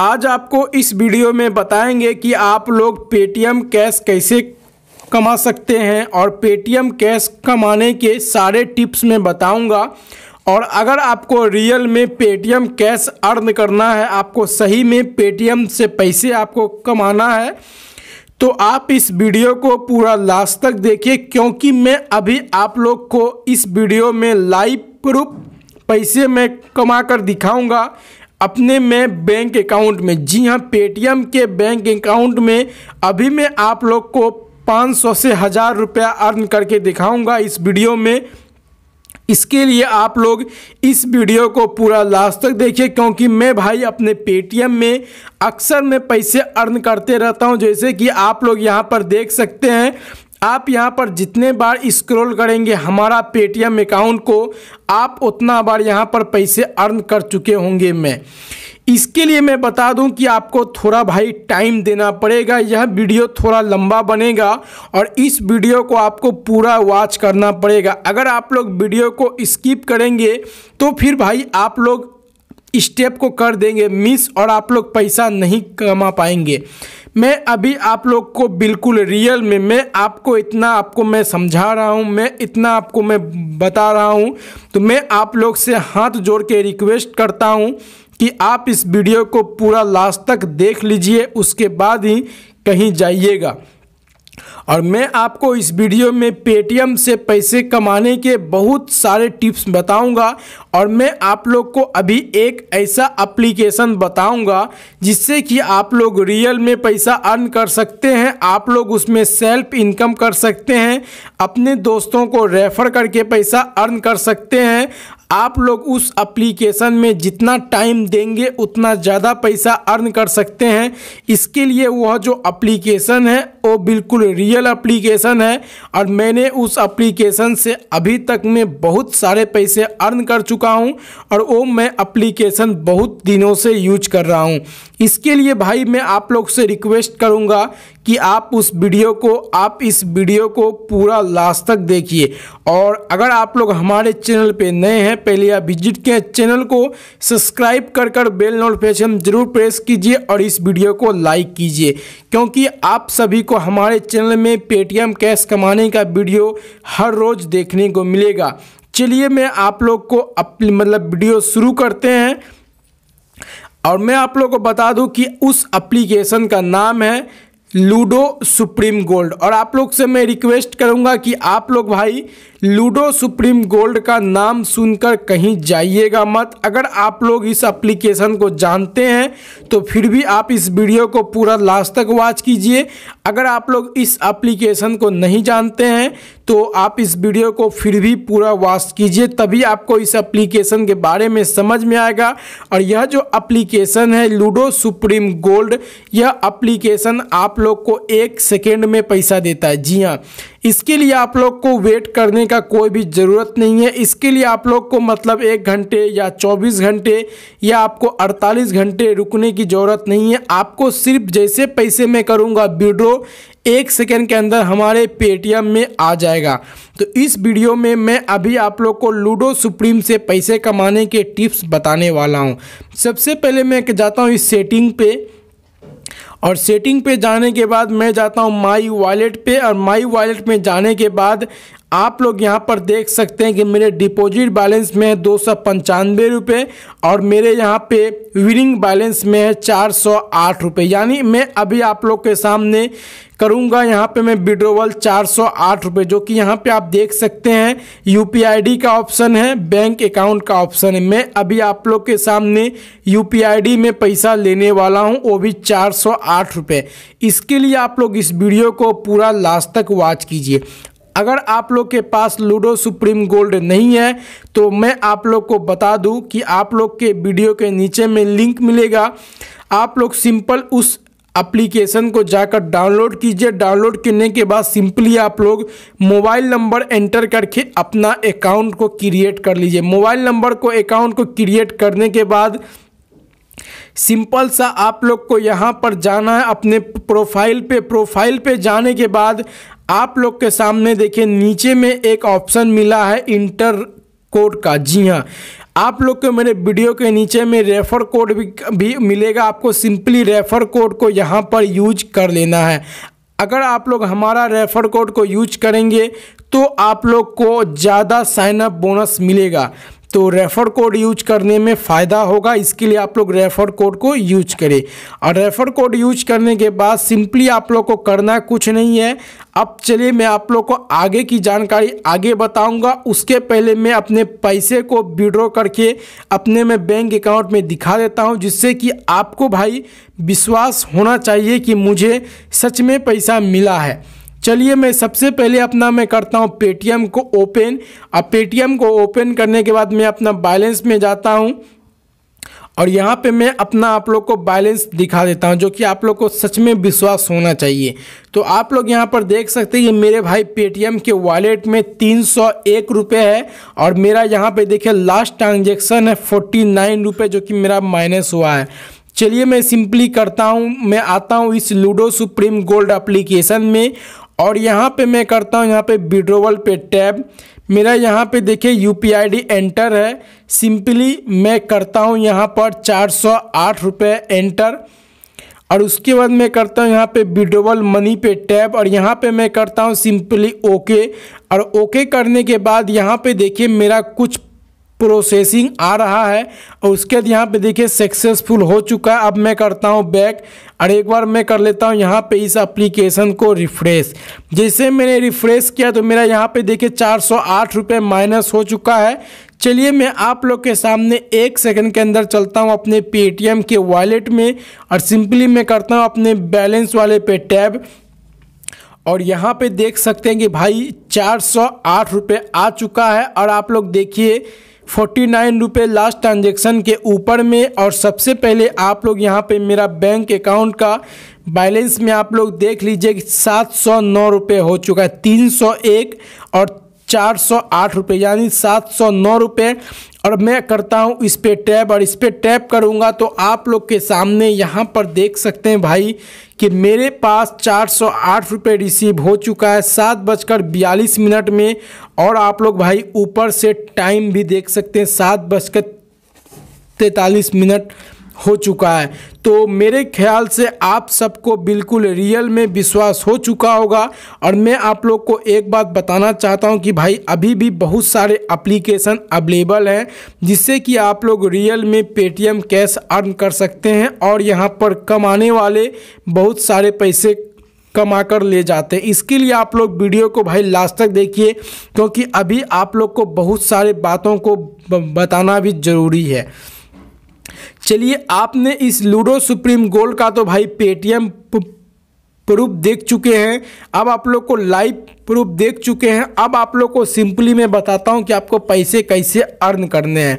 आज आपको इस वीडियो में बताएंगे कि आप लोग पेटीएम कैश कैसे कमा सकते हैं और पेटीएम कैश कमाने के सारे टिप्स में बताऊंगा और अगर आपको रियल में पेटीएम कैश अर्न करना है आपको सही में पेटीएम से पैसे आपको कमाना है तो आप इस वीडियो को पूरा लास्ट तक देखिए क्योंकि मैं अभी आप लोग को इस वीडियो में लाइव प्रूफ पैसे में कमा कर दिखाऊंगा अपने में बैंक अकाउंट में जी हाँ पेटीएम के बैंक अकाउंट में अभी मैं आप लोग को 500 से हज़ार रुपया अर्न करके दिखाऊंगा इस वीडियो में इसके लिए आप लोग इस वीडियो को पूरा लास्ट तक देखिए क्योंकि मैं भाई अपने पेटीएम में अक्सर मैं पैसे अर्न करते रहता हूं जैसे कि आप लोग यहां पर देख सकते हैं आप यहाँ पर जितने बार स्क्रॉल करेंगे हमारा पेटीएम अकाउंट को आप उतना बार यहाँ पर पैसे अर्न कर चुके होंगे मैं इसके लिए मैं बता दूं कि आपको थोड़ा भाई टाइम देना पड़ेगा यह वीडियो थोड़ा लंबा बनेगा और इस वीडियो को आपको पूरा वॉच करना पड़ेगा अगर आप लोग वीडियो को स्किप करेंगे तो फिर भाई आप लोग स्टेप को कर देंगे मिस और आप लोग पैसा नहीं कमा पाएंगे मैं अभी आप लोग को बिल्कुल रियल में मैं आपको इतना आपको मैं समझा रहा हूँ मैं इतना आपको मैं बता रहा हूँ तो मैं आप लोग से हाथ जोड़ के रिक्वेस्ट करता हूँ कि आप इस वीडियो को पूरा लास्ट तक देख लीजिए उसके बाद ही कहीं जाइएगा और मैं आपको इस वीडियो में पेटीएम से पैसे कमाने के बहुत सारे टिप्स बताऊंगा और मैं आप लोग को अभी एक ऐसा एप्लीकेशन बताऊंगा जिससे कि आप लोग रियल में पैसा अर्न कर सकते हैं आप लोग उसमें सेल्फ इनकम कर सकते हैं अपने दोस्तों को रेफ़र करके पैसा अर्न कर सकते हैं आप लोग उस एप्लीकेशन में जितना टाइम देंगे उतना ज़्यादा पैसा अर्न कर सकते हैं इसके लिए वह जो एप्लीकेशन है वो बिल्कुल रियल एप्लीकेशन है और मैंने उस एप्लीकेशन से अभी तक में बहुत सारे पैसे अर्न कर चुका हूँ और वो मैं एप्लीकेशन बहुत दिनों से यूज कर रहा हूँ इसके लिए भाई मैं आप लोग से रिक्वेस्ट करूँगा कि आप उस वीडियो को आप इस वीडियो को पूरा लास्ट तक देखिए और अगर आप लोग हमारे चैनल पे नए हैं पहले आप विजिट किए चैनल को सब्सक्राइब कर कर बेल नोटिफिकेशन जरूर प्रेस कीजिए और इस वीडियो को लाइक कीजिए क्योंकि आप सभी को हमारे चैनल में पेटीएम कैश कमाने का वीडियो हर रोज़ देखने को मिलेगा चलिए मैं आप लोग को अपनी मतलब वीडियो शुरू करते हैं और मैं आप लोगों को बता दूं कि उस एप्लीकेशन का नाम है लूडो सुप्रीम गोल्ड और आप लोग से मैं रिक्वेस्ट करूंगा कि आप लोग भाई लूडो सुप्रीम गोल्ड का नाम सुनकर कहीं जाइएगा मत अगर आप लोग इस एप्लीकेशन को जानते हैं तो फिर भी आप इस वीडियो को पूरा लास्ट तक वॉच कीजिए अगर आप लोग इस एप्लीकेशन को नहीं जानते हैं तो आप इस वीडियो को फिर भी पूरा वॉच कीजिए तभी आपको इस एप्लीकेशन के बारे में समझ में आएगा और यह जो एप्लीकेशन है लूडो सुप्रीम गोल्ड यह एप्लीकेशन आप लोग को एक सेकेंड में पैसा देता है जी हाँ इसके लिए आप लोग को वेट करने का का कोई भी ज़रूरत नहीं है इसके लिए आप लोग को मतलब एक घंटे या चौबीस घंटे या आपको अड़तालीस घंटे रुकने की ज़रूरत नहीं है आपको सिर्फ जैसे पैसे मैं करूँगा विड्रो एक सेकेंड के अंदर हमारे पेटीएम में आ जाएगा तो इस वीडियो में मैं अभी आप लोग को लूडो सुप्रीम से पैसे कमाने के टिप्स बताने वाला हूँ सबसे पहले मैं जाता हूँ इस सेटिंग पे और सेटिंग पे जाने के बाद मैं जाता हूँ माई वॉलेट पे और माई वॉलेट में जाने के बाद आप लोग यहाँ पर देख सकते हैं कि मेरे डिपॉजिट बैलेंस में है दो सौ पंचानवे रुपये और मेरे यहाँ पे विनिंग बैलेंस में है चार सौ आठ रुपये यानी मैं अभी आप लोग के सामने करूँगा यहाँ पे मैं विड्रोवल चार सौ आठ रुपये जो कि यहाँ पे आप देख सकते हैं यू पी आई डी का ऑप्शन है बैंक अकाउंट का ऑप्शन है मैं अभी आप लोग के सामने यू पी आई डी में पैसा लेने वाला हूँ वो भी चार सौ आठ रुपये इसके लिए आप लोग इस वीडियो को पूरा लास्ट तक वॉच कीजिए अगर आप लोग के पास लूडो सुप्रीम गोल्ड नहीं है तो मैं आप लोग को बता दूं कि आप लोग के वीडियो के नीचे में लिंक मिलेगा आप लोग सिंपल उस एप्लीकेशन को जाकर डाउनलोड कीजिए डाउनलोड करने के बाद सिंपली आप लोग मोबाइल नंबर एंटर करके अपना अकाउंट को क्रिएट कर लीजिए मोबाइल नंबर को अकाउंट को क्रिएट करने के बाद सिंपल सा आप लोग को यहाँ पर जाना है अपने प्रोफाइल पे प्रोफाइल पे जाने के बाद आप लोग के सामने देखिए नीचे में एक ऑप्शन मिला है इंटर कोड का जी हाँ आप लोग को मेरे वीडियो के नीचे में रेफ़र कोड भी, भी मिलेगा आपको सिंपली रेफ़र कोड को यहाँ पर यूज कर लेना है अगर आप लोग हमारा रेफ़र कोड को यूज करेंगे तो आप लोग को ज़्यादा साइनअप बोनस मिलेगा तो रेफर कोड यूज करने में फ़ायदा होगा इसके लिए आप लोग रेफर कोड को यूज करें और रेफर कोड यूज करने के बाद सिंपली आप लोग को करना कुछ नहीं है अब चलिए मैं आप लोग को आगे की जानकारी आगे बताऊंगा उसके पहले मैं अपने पैसे को विड्रॉ करके अपने मैं बैंक अकाउंट में दिखा देता हूं जिससे कि आपको भाई विश्वास होना चाहिए कि मुझे सच में पैसा मिला है चलिए मैं सबसे पहले अपना मैं करता हूँ पेटीएम को ओपन अब पेटीएम को ओपन करने के बाद मैं अपना बैलेंस में जाता हूँ और यहाँ पे मैं अपना आप लोग को बैलेंस दिखा देता हूँ जो कि आप लोग को सच में विश्वास होना चाहिए तो आप लोग यहाँ पर देख सकते हैं ये मेरे भाई पेटीएम के वॉलेट में तीन सौ एक रुपये है और मेरा यहाँ पे देखिए लास्ट ट्रांजेक्शन है फोर्टी नाइन रुपये जो कि मेरा माइनस हुआ है चलिए मैं सिंपली करता हूँ मैं आता हूँ इस लूडो सुप्रीम गोल्ड अप्लीकेशन में और यहाँ पे मैं करता हूँ यहाँ पे विड्रोवल पे टैब मेरा यहाँ पे देखिए U P I D enter है सिंपली मैं करता हूँ यहाँ पर चार सौ आठ रुपये एंटर और उसके बाद मैं करता हूँ यहाँ पे विड्रोवल मनी पे टैब और यहाँ पे मैं करता हूँ सिंपली ओके और ओके करने के बाद यहाँ पे देखिए मेरा कुछ प्रोसेसिंग आ रहा है और उसके बाद यहाँ पे देखिए सक्सेसफुल हो चुका है अब मैं करता हूँ बैक और एक बार मैं कर लेता हूँ यहाँ पे इस एप्लीकेशन को रिफ़्रेश जैसे मैंने रिफ़्रेश किया तो मेरा यहाँ पे देखिए चार सौ आठ रुपये माइनस हो चुका है चलिए मैं आप लोग के सामने एक सेकंड के अंदर चलता हूँ अपने पेटीएम के वॉलेट में और सिंपली मैं करता हूँ अपने बैलेंस वाले पे टैब और यहाँ पे देख सकते हैं कि भाई चार सौ आठ रुपये आ चुका है और आप लोग देखिए फोर्टी नाइन रुपये लास्ट ट्रांजेक्शन के ऊपर में और सबसे पहले आप लोग यहाँ पे मेरा बैंक अकाउंट का बैलेंस में आप लोग देख लीजिए कि सात सौ नौ रुपये हो चुका है तीन सौ एक और चार सौ आठ रुपये यानी सात सौ नौ रुपये और मैं करता हूँ इस पर टैप और इस पर टैप करूँगा तो आप लोग के सामने यहाँ पर देख सकते हैं भाई कि मेरे पास चार सौ आठ रुपये रिसीव हो चुका है सात बजकर बयालीस मिनट में और आप लोग भाई ऊपर से टाइम भी देख सकते हैं सात बजकर तैंतालीस मिनट हो चुका है तो मेरे ख्याल से आप सबको बिल्कुल रियल में विश्वास हो चुका होगा और मैं आप लोग को एक बात बताना चाहता हूं कि भाई अभी भी बहुत सारे एप्लीकेशन अवेलेबल हैं जिससे कि आप लोग रियल में पेटीएम कैश अर्न कर सकते हैं और यहां पर कमाने वाले बहुत सारे पैसे कमा कर ले जाते हैं इसके लिए आप लोग वीडियो को भाई लास्ट तक देखिए क्योंकि अभी आप लोग को बहुत सारे बातों को बताना भी ज़रूरी है चलिए आपने इस लूडो सुप्रीम गोल्ड का तो भाई पेटीएम प्रूफ देख चुके हैं अब आप लोग को लाइव प्रूफ देख चुके हैं अब आप लोग को सिंपली मैं बताता हूं कि आपको पैसे कैसे अर्न करने हैं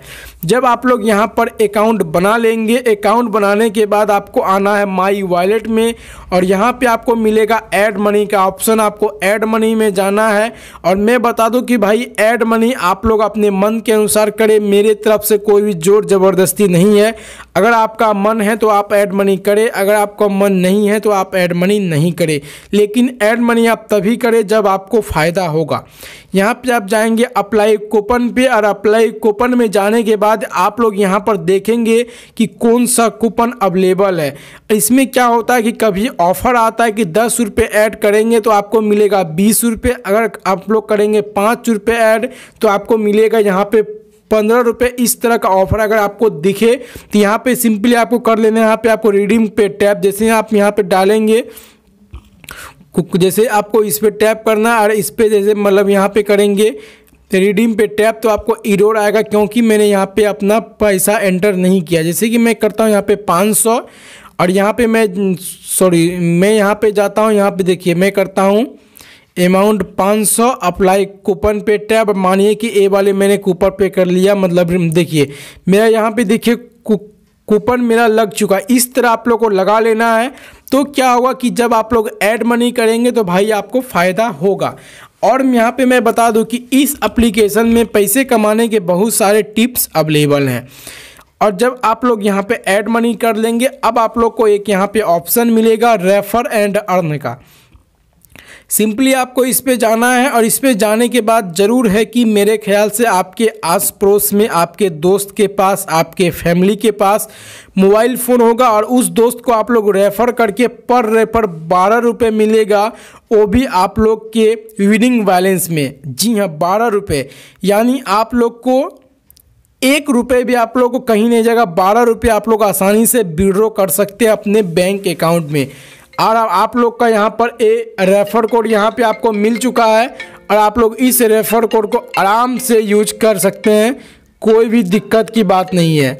जब आप लोग यहां पर अकाउंट बना लेंगे अकाउंट बनाने के बाद आपको आना है माई वॉलेट में और यहां पे आपको मिलेगा ऐड मनी का ऑप्शन आपको ऐड मनी में जाना है और मैं बता दूं कि भाई ऐड मनी आप लोग अपने मन के अनुसार करें मेरे तरफ से कोई भी जोर ज़बरदस्ती नहीं है अगर आपका मन है तो आप ऐड मनी करें अगर आपका मन नहीं है तो आप ऐड मनी नहीं करें लेकिन ऐड मनी आप तभी करें जब आप आपको फ़ायदा होगा यहाँ पे आप जाएंगे अप्लाई कूपन पे और अप्लाई कूपन में जाने के बाद आप लोग यहाँ पर देखेंगे कि कौन सा कूपन अवेलेबल है इसमें क्या होता है कि कभी ऑफ़र आता है कि दस रुपये ऐड करेंगे तो आपको मिलेगा बीस रुपये अगर आप लोग करेंगे पाँच रुपये ऐड तो आपको मिलेगा यहाँ पे पंद्रह रुपये इस तरह का ऑफर अगर आपको दिखे तो यहाँ पे सिंपली आपको कर लेना है यहाँ पे आपको रिडीम पे टैप जैसे आप यहाँ पे डालेंगे जैसे आपको इस पर टैप करना और इस पर जैसे मतलब यहाँ पे करेंगे रिडीम पे टैप तो आपको इरोड आएगा क्योंकि मैंने यहाँ पे अपना पैसा एंटर नहीं किया जैसे कि मैं करता हूँ यहाँ पे 500 और यहाँ पे मैं सॉरी मैं यहाँ पे जाता हूँ यहाँ पे देखिए मैं करता हूँ अमाउंट 500 अप्लाई कूपन पे टैप मानिए कि ए वाले मैंने कूपन पे कर लिया मतलब देखिए मेरा यहाँ पर देखिए कूपन मेरा लग चुका इस तरह आप लोग को लगा लेना है तो क्या होगा कि जब आप लोग ऐड मनी करेंगे तो भाई आपको फ़ायदा होगा और यहाँ पे मैं बता दूँ कि इस एप्लीकेशन में पैसे कमाने के बहुत सारे टिप्स अवेलेबल हैं और जब आप लोग यहाँ पे ऐड मनी कर लेंगे अब आप लोग को एक यहाँ पे ऑप्शन मिलेगा रेफर एंड अर्न का सिंपली आपको इस पे जाना है और इस पे जाने के बाद ज़रूर है कि मेरे ख्याल से आपके आस पड़ोस में आपके दोस्त के पास आपके फैमिली के पास मोबाइल फ़ोन होगा और उस दोस्त को आप लोग रेफ़र करके पर रेफ़र बारह रुपये मिलेगा वो भी आप लोग के विनिंग बैलेंस में जी हाँ बारह रुपये यानी आप लोग को एक रुपये भी आप लोग को कहीं नहीं जाएगा बारह रुपये आप लोग आसानी से विड्रॉ कर सकते हैं अपने बैंक अकाउंट में और आप लोग का यहाँ पर ए रेफर कोड यहाँ पे आपको मिल चुका है और आप लोग इस रेफर कोड को आराम से यूज कर सकते हैं कोई भी दिक्कत की बात नहीं है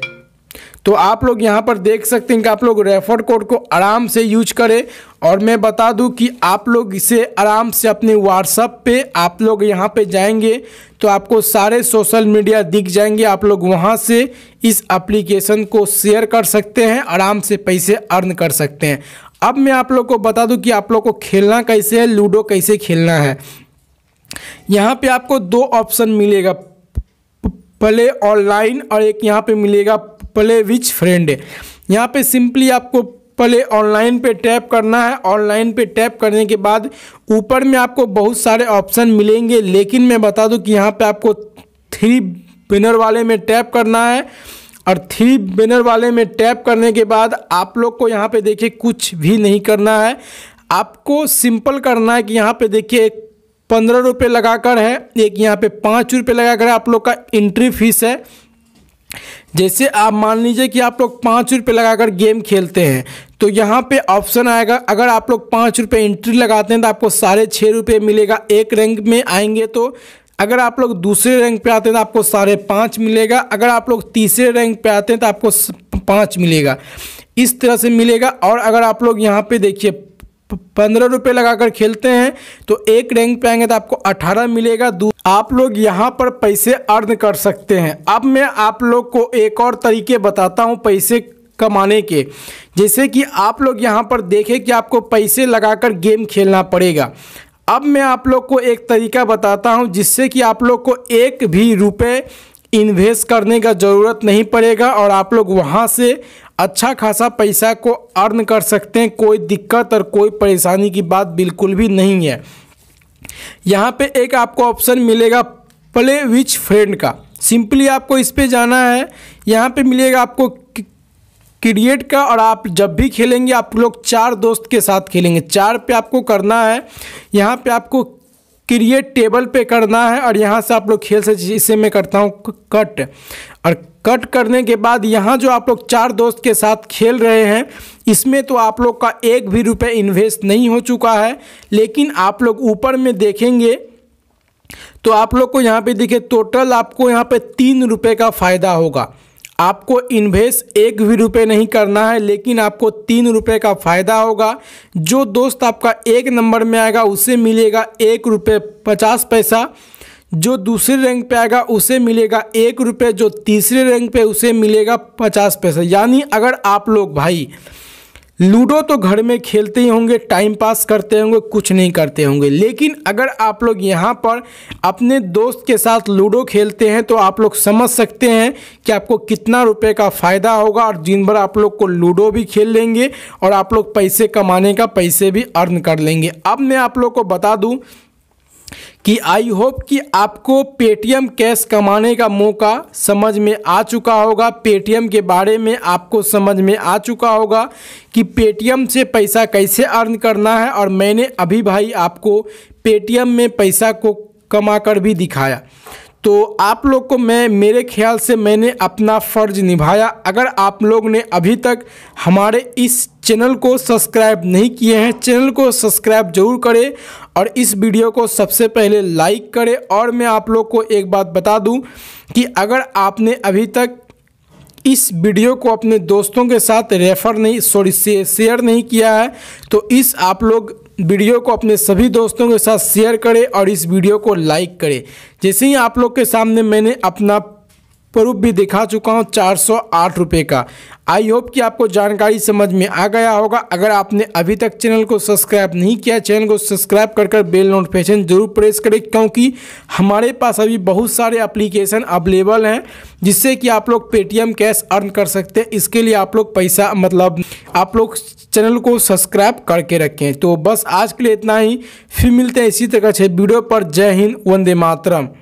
तो आप लोग यहाँ पर देख सकते हैं कि आप लोग रेफर कोड को आराम से यूज करें और मैं बता दूं कि आप लोग इसे आराम से अपने व्हाट्सअप पे आप लोग यहाँ पे जाएंगे तो आपको सारे सोशल मीडिया दिख जाएंगे आप लोग वहाँ से इस एप्लीकेशन को शेयर कर सकते हैं आराम से पैसे अर्न कर सकते हैं अब मैं आप लोग को बता दूं कि आप लोग को खेलना कैसे है लूडो कैसे खेलना है यहाँ पे आपको दो ऑप्शन मिलेगा प्ले ऑनलाइन और एक यहाँ पे मिलेगा प्ले विच फ्रेंड यहाँ पे सिंपली आपको पहले ऑनलाइन पे टैप करना है ऑनलाइन पे टैप करने के बाद ऊपर में आपको बहुत सारे ऑप्शन मिलेंगे लेकिन मैं बता दूँ कि यहाँ पर आपको थ्री बिनर वाले में टैप करना है और थ्री बैनर वाले में टैप करने के बाद आप लोग को यहाँ पे देखिए कुछ भी नहीं करना है आपको सिंपल करना है कि यहाँ पे देखिए एक पंद्रह रुपये लगा कर है एक यहाँ पे पाँच रुपये लगा कर आप लोग का एंट्री फीस है जैसे आप मान लीजिए कि आप लोग पाँच रुपये लगाकर गेम खेलते हैं तो यहाँ पे ऑप्शन आएगा अगर आप लोग पाँच रुपये एंट्री लगाते हैं तो आपको साढ़े छः रुपये मिलेगा एक रैंक में आएंगे तो अगर आप लोग दूसरे रैंक पे आते हैं तो आपको साढ़े पाँच मिलेगा अगर आप लोग तीसरे रैंक पे आते हैं तो आपको पाँच मिलेगा इस तरह से मिलेगा और अगर आप लोग यहाँ पे देखिए पंद्रह रुपये लगाकर खेलते हैं तो एक रैंक पे आएंगे तो आपको अठारह मिलेगा आप लोग यहाँ पर पैसे अर्न कर सकते हैं अब मैं आप लोग को एक और तरीके बताता हूँ पैसे कमाने के जैसे कि आप लोग यहाँ पर देखें कि आपको पैसे लगाकर गेम खेलना पड़ेगा अब मैं आप लोग को एक तरीका बताता हूं जिससे कि आप लोग को एक भी रुपए इन्वेस्ट करने का ज़रूरत नहीं पड़ेगा और आप लोग वहां से अच्छा खासा पैसा को अर्न कर सकते हैं कोई दिक्कत और कोई परेशानी की बात बिल्कुल भी नहीं है यहाँ पे एक आपको ऑप्शन मिलेगा प्ले विच फ्रेंड का सिंपली आपको इस पर जाना है यहाँ पे मिलेगा आपको क्रिएट का और आप जब भी खेलेंगे आप लोग चार दोस्त के साथ खेलेंगे चार पे आपको करना है यहाँ पे आपको क्रिएट टेबल पे करना है और यहाँ से आप लोग खेल से इसे मैं करता हूँ कट और कट करने के बाद यहाँ जो आप लोग चार दोस्त के साथ खेल रहे हैं इसमें तो आप लोग का एक भी रुपये इन्वेस्ट नहीं हो चुका है लेकिन आप लोग ऊपर में देखेंगे तो आप लोग को यहाँ पे देखिए टोटल आपको यहाँ पे तीन रुपये का फ़ायदा होगा आपको इन्वेस्ट एक भी रुपये नहीं करना है लेकिन आपको तीन रुपये का फ़ायदा होगा जो दोस्त आपका एक नंबर में आएगा उसे मिलेगा एक रुपये पचास पैसा जो दूसरे रैंक पे आएगा उसे मिलेगा एक रुपये जो तीसरे रैंक पे उसे मिलेगा पचास पैसा यानी अगर आप लोग भाई लूडो तो घर में खेलते ही होंगे टाइम पास करते होंगे कुछ नहीं करते होंगे लेकिन अगर आप लोग यहाँ पर अपने दोस्त के साथ लूडो खेलते हैं तो आप लोग समझ सकते हैं कि आपको कितना रुपए का फ़ायदा होगा और दिन भर आप लोग को लूडो भी खेल लेंगे और आप लोग पैसे कमाने का पैसे भी अर्न कर लेंगे अब मैं आप लोग को बता दूँ कि आई होप कि आपको पेटीएम कैश कमाने का मौका समझ में आ चुका होगा पेटीएम के बारे में आपको समझ में आ चुका होगा कि पेटीएम से पैसा कैसे अर्न करना है और मैंने अभी भाई आपको पेटीएम में पैसा को कमा कर भी दिखाया तो आप लोग को मैं मेरे ख्याल से मैंने अपना फ़र्ज़ निभाया अगर आप लोग ने अभी तक हमारे इस चैनल को सब्सक्राइब नहीं किए हैं चैनल को सब्सक्राइब जरूर करें और इस वीडियो को सबसे पहले लाइक करें और मैं आप लोग को एक बात बता दूं कि अगर आपने अभी तक इस वीडियो को अपने दोस्तों के साथ रेफर नहीं सॉरी से, शेयर नहीं किया है तो इस आप लोग वीडियो को अपने सभी दोस्तों के साथ शेयर करें और इस वीडियो को लाइक करें जैसे ही आप लोग के सामने मैंने अपना प्रूफ भी दिखा चुका हूँ चार सौ आठ रुपये का आई होप कि आपको जानकारी समझ में आ गया होगा अगर आपने अभी तक चैनल को सब्सक्राइब नहीं किया चैनल को सब्सक्राइब कर कर बेल नोटिफिकेशन जरूर प्रेस करें क्योंकि हमारे पास अभी बहुत सारे एप्लीकेशन अवेलेबल हैं जिससे कि आप लोग पेटीएम कैश अर्न कर सकते हैं इसके लिए आप लोग पैसा मतलब आप लोग चैनल को सब्सक्राइब करके रखें तो बस आज के लिए इतना ही फिर मिलते हैं इसी तरह से वीडियो पर जय हिंद वंदे मातरम